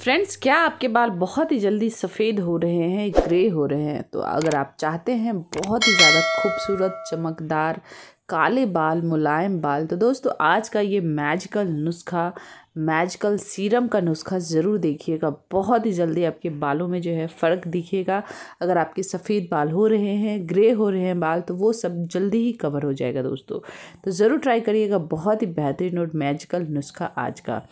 friends क्या आपके बाल बहुत ही जल्दी सफ़ेद हो रहे हैं ग्रे हो रहे हैं तो अगर आप चाहते हैं बहुत ही ज़्यादा खूबसूरत चमकदार काले बाल मुलायम बाल तो दोस्तों आज का ये मैजिकल नुस्खा मैजिकल सीरम का नुस्खा ज़रूर देखिएगा बहुत ही जल्दी आपके बालों में जो है फ़र्क दिखेगा अगर आपके सफ़ेद बाल हो रहे हैं ग्रे हो रहे हैं बाल तो वो सब जल्दी ही कवर हो जाएगा दोस्तों तो ज़रूर ट्राई करिएगा बहुत ही बेहतरीन और मैजिकल नुस्खा आज का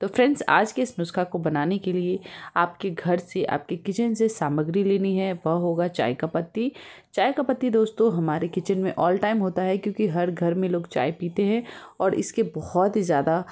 तो फ्रेंड्स आज के इस नुस्खा को बनाने के लिए आपके घर से आपके किचन से सामग्री लेनी है वह होगा चाय का पत्ती चाय का पत्ती दोस्तों हमारे किचन में ऑल टाइम होता है क्योंकि हर घर में लोग चाय पीते हैं और इसके बहुत ही ज़्यादा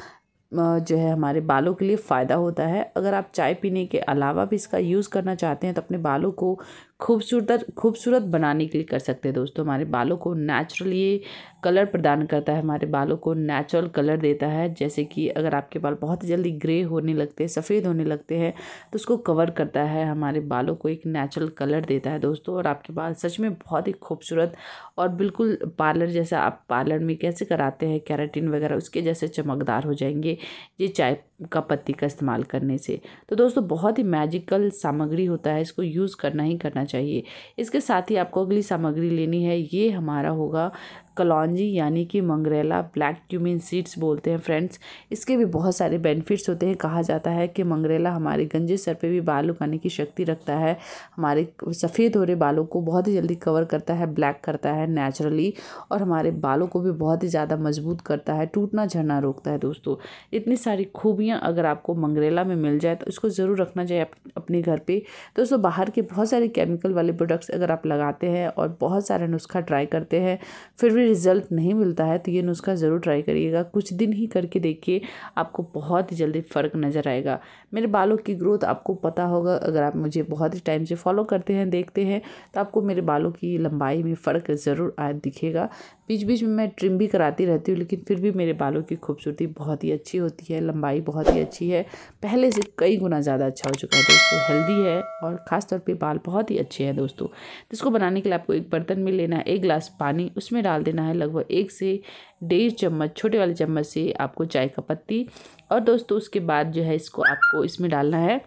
जो है हमारे बालों के लिए फ़ायदा होता है अगर आप चाय पीने के अलावा भी इसका यूज़ करना चाहते हैं तो अपने बालों को खूबसूरत खूबसूरत बनाने के लिए कर सकते हैं दोस्तों हमारे बालों को नेचुरल ये कलर प्रदान करता है हमारे बालों को नेचुरल कलर देता है जैसे कि अगर आपके बाल बहुत जल्दी ग्रे होने लगते हैं सफ़ेद होने लगते हैं तो उसको कवर करता है हमारे बालों को एक नेचुरल कलर देता है दोस्तों और आपके बाल सच में बहुत ही खूबसूरत और बिल्कुल पार्लर जैसा आप पार्लर में कैसे कराते हैं कैरेटीन वगैरह उसके जैसे चमकदार हो जाएंगे ये चाय का पत्ती का इस्तेमाल करने से तो दोस्तों बहुत ही मैजिकल सामग्री होता है इसको यूज़ करना ही करना चाहिए इसके साथ ही आपको अगली सामग्री लेनी है ये हमारा होगा कलौजी यानी कि मंगरेला ब्लैक क्यूमिन सीड्स बोलते हैं फ्रेंड्स इसके भी बहुत सारे बेनिफिट्स होते हैं कहा जाता है कि मंगरेला हमारे गंजे सर पे भी बाल उगाने की शक्ति रखता है हमारे सफ़ेद हो रहे बालों को बहुत ही जल्दी कवर करता है ब्लैक करता है नेचुरली और हमारे बालों को भी बहुत ही ज़्यादा मजबूत करता है टूटना झड़ना रोकता है दोस्तों इतनी सारी खूबियाँ अगर आपको मंगरेला में मिल जाए तो इसको ज़रूर रखना चाहिए अपने घर पर दोस्तों बाहर के बहुत सारे केमिकल वाले प्रोडक्ट्स अगर आप लगाते हैं और बहुत सारे नुस्खा ट्राई करते हैं फिर भी रिज़ल्ट नहीं मिलता है तो ये नुस्खा ज़रूर ट्राई करिएगा कुछ दिन ही करके देखिए आपको बहुत ही जल्दी फ़र्क नज़र आएगा मेरे बालों की ग्रोथ आपको पता होगा अगर आप मुझे बहुत ही टाइम से फॉलो करते हैं देखते हैं तो आपको मेरे बालों की लंबाई में फ़र्क ज़रूर आ दिखेगा बीच बीच में मैं ट्रिम भी कराती रहती हूँ लेकिन फिर भी मेरे बालों की खूबसूरती बहुत ही अच्छी होती है लंबाई बहुत ही अच्छी है पहले से कई गुना ज़्यादा अच्छा हो चुका है दोस्तों हेल्दी है और ख़ास तौर पे बाल बहुत ही अच्छे हैं दोस्तों इसको बनाने के लिए आपको एक बर्तन में लेना है एक गिलास पानी उसमें डाल देना है लगभग एक से डेढ़ चम्मच छोटे वाले चम्मच से आपको चाय का पत्ती और दोस्तों उसके बाद जो है इसको आपको इसमें डालना है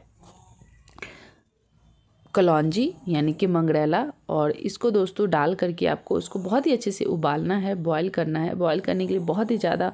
कलौजी यानी कि मंगरेला और इसको दोस्तों डाल करके आपको उसको बहुत ही अच्छे से उबालना है बॉईल करना है बॉईल करने के लिए बहुत ही ज़्यादा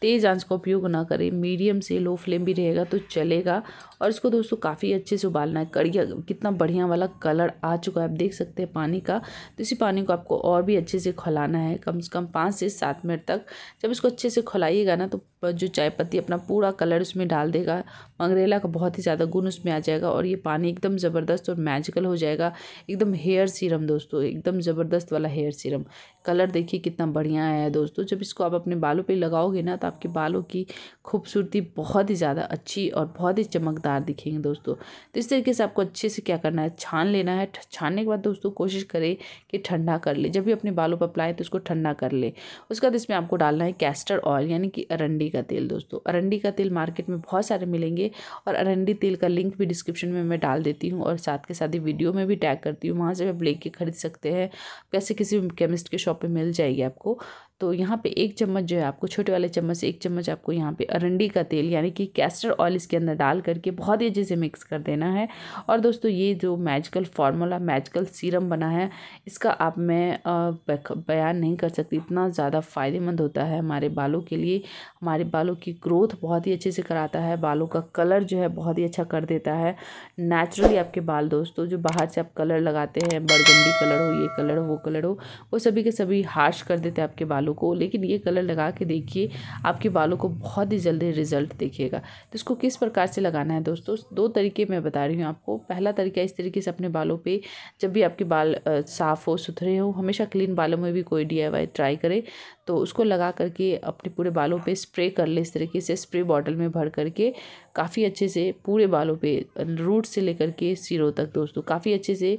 तेज़ आंच का उपयोग ना करें मीडियम से लो फ्लेम भी रहेगा तो चलेगा और इसको दोस्तों काफ़ी अच्छे से उबालना है कड़िया कितना बढ़िया वाला कलर आ चुका है आप देख सकते हैं पानी का तो इसी पानी को आपको और भी अच्छे से खोलाना है कम से कम पाँच से सात मिनट तक जब इसको अच्छे से खुलाइएगा ना तो पर जो चाय पत्ती अपना पूरा कलर उसमें डाल देगा मंगरेला का बहुत ही ज़्यादा गुण उसमें आ जाएगा और ये पानी एकदम ज़बरदस्त और मैजिकल हो जाएगा एकदम हेयर सीरम दोस्तों एकदम ज़बरदस्त वाला हेयर सीरम कलर देखिए कितना बढ़िया आया है दोस्तों जब इसको आप अपने बालों पर लगाओगे ना तो आपके बालों की खूबसूरती बहुत ही ज़्यादा अच्छी और बहुत ही चमकदार दिखेंगे दोस्तों तो इस तरीके से आपको अच्छे से क्या करना है छान लेना है छानने के बाद दोस्तों कोशिश करें कि ठंडा कर ले जब भी अपने बालों पर अप्लाई तो उसको ठंडा कर ले उसके बाद इसमें आपको डालना है कैस्टर ऑयल यानी कि अरंडी का तेल दोस्तों अरंडी का तेल मार्केट में बहुत सारे मिलेंगे और अरंडी तेल का लिंक भी डिस्क्रिप्शन में मैं डाल देती हूँ और साथ के साथ ही वीडियो में भी टैग करती हूँ वहाँ से आप लेके खरीद सकते हैं कैसे किसी केमिस्ट के शॉप पर मिल जाएगी आपको तो यहाँ पे एक चम्मच जो है आपको छोटे वाले चम्मच से एक चम्मच आपको यहाँ पे अरंडी का तेल यानी कि कैस्टर ऑयल इसके अंदर डाल करके बहुत ही अच्छे से मिक्स कर देना है और दोस्तों ये जो मैजिकल फार्मूला मैजिकल सीरम बना है इसका आप मैं बयान नहीं कर सकती इतना ज़्यादा फ़ायदेमंद होता है हमारे बालों के लिए हमारे बालों की ग्रोथ बहुत ही अच्छे से कराता है बालों का कलर जो है बहुत ही अच्छा कर देता है नेचुरली आपके बाल दोस्तों जो बाहर से आप कलर लगाते हैं बरगंडी कलर हो ये कलर हो वो कलर हो वो सभी के सभी हार्श कर देते हैं आपके बालों बालों को लेकिन ये कलर लगा के देखिए आपके बालों को बहुत ही जल्दी रिजल्ट देखिएगा तो इसको किस प्रकार से लगाना है दोस्तों दो तरीके मैं बता रही हूँ आपको पहला तरीका इस तरीके से अपने बालों पर जब भी आपके बाल साफ़ हो सुथरे हो हमेशा क्लीन बालों में भी कोई डी ट्राई करे तो उसको लगा करके अपने पूरे बालों पर स्प्रे कर ले इस तरीके से स्प्रे बॉटल में भर करके काफ़ी अच्छे से पूरे बालों पे रूट से लेकर के सिरों तक दोस्तों काफ़ी अच्छे से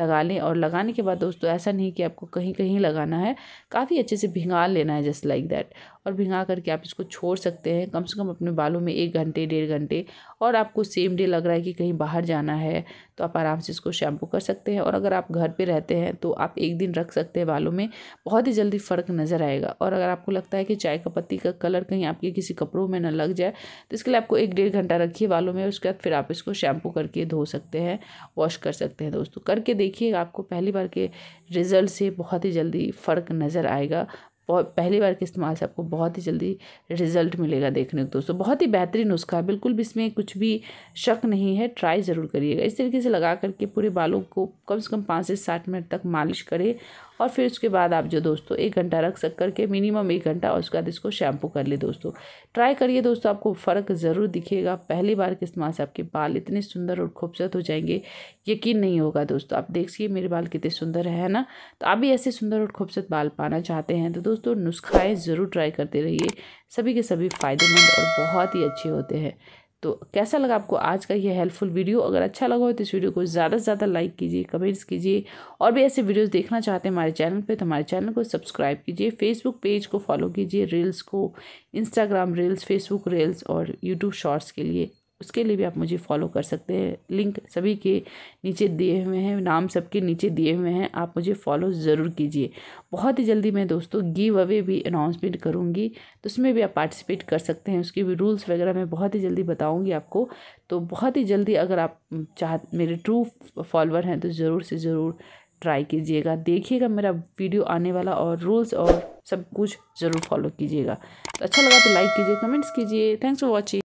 लगा लें और लगाने के बाद दोस्तों ऐसा नहीं कि आपको कहीं कहीं लगाना है काफ़ी अच्छे से भिंगाल लेना है जस्ट लाइक दैट और भिंगा करके आप इसको छोड़ सकते हैं कम से कम अपने बालों में एक घंटे डेढ़ घंटे और आपको सेम डे लग रहा है कि कहीं बाहर जाना है तो आप आराम से इसको शैम्पू कर सकते हैं और अगर आप घर पर रहते हैं तो आप एक दिन रख सकते हैं बालों में बहुत ही जल्दी फ़र्क नज़र आएगा और अगर आपको लगता है कि चाय का पत्ती का कलर कहीं आपके किसी कपड़ों में ना लग जाए तो इसके लिए आपको एक डेढ़ घंटा रखिए बालों में उसके बाद फिर आप इसको शैम्पू करके धो सकते हैं वॉश कर सकते हैं दोस्तों करके देखिए आपको पहली बार के रिज़ल्ट से बहुत ही जल्दी फ़र्क नज़र आएगा बहुत पहली बार के इस्तेमाल से आपको बहुत ही जल्दी रिजल्ट मिलेगा देखने को दोस्तों बहुत ही बेहतरीन नुस्खा बिल्कुल भी इसमें कुछ भी शक नहीं है ट्राई ज़रूर करिएगा इस तरीके से लगा करके पूरे बालों को कम से कम पाँच से साठ मिनट तक मालिश करें और फिर उसके बाद आप जो दोस्तों एक घंटा रख सक करके मिनिमम एक घंटा और उसके बाद इसको शैम्पू कर ले दोस्तों ट्राई करिए दोस्तों आपको फ़र्क ज़रूर दिखेगा पहली बार के इस्तेमाल से आपके बाल इतने सुंदर और खूबसूरत हो जाएंगे यकीन नहीं होगा दोस्तों आप देखिए मेरे बाल कितने सुंदर है ना तो आप भी ऐसे सुंदर और खूबसूरत बाल पाना चाहते हैं तो दोस्तों दोस्तों नुस्खाए ज़रूर ट्राई करते रहिए सभी के सभी फ़ायदेमंद और बहुत ही अच्छे होते हैं तो कैसा लगा आपको आज का यह हेल्पफुल वीडियो अगर अच्छा लगा हो तो इस वीडियो को ज़्यादा से ज़्यादा लाइक कीजिए कमेंट्स कीजिए और भी ऐसे वीडियोस देखना चाहते हैं हमारे चैनल पे तो हमारे चैनल को सब्सक्राइब कीजिए फेसबुक पेज को फॉलो कीजिए रील्स को इंस्टाग्राम रील्स फेसबुक रील्स और यूट्यूब शॉर्ट्स के लिए उसके लिए भी आप मुझे फॉलो कर सकते हैं लिंक सभी के नीचे दिए हुए हैं नाम सबके नीचे दिए हुए हैं आप मुझे फॉलो ज़रूर कीजिए बहुत ही जल्दी मैं दोस्तों गिव अवे भी अनाउंसमेंट करूँगी तो उसमें भी आप पार्टिसिपेट कर सकते हैं उसके भी रूल्स वगैरह मैं बहुत ही जल्दी बताऊँगी आपको तो बहुत ही जल्दी अगर आप चाह मेरे ट्रू फॉलोअर हैं तो ज़रूर से ज़रूर ट्राई कीजिएगा देखिएगा मेरा वीडियो आने वाला और रूल्स और सब कुछ ज़रूर फॉलो कीजिएगा तो अच्छा लगा तो लाइक कीजिए कमेंट्स कीजिए थैंक्स फॉर वॉचिंग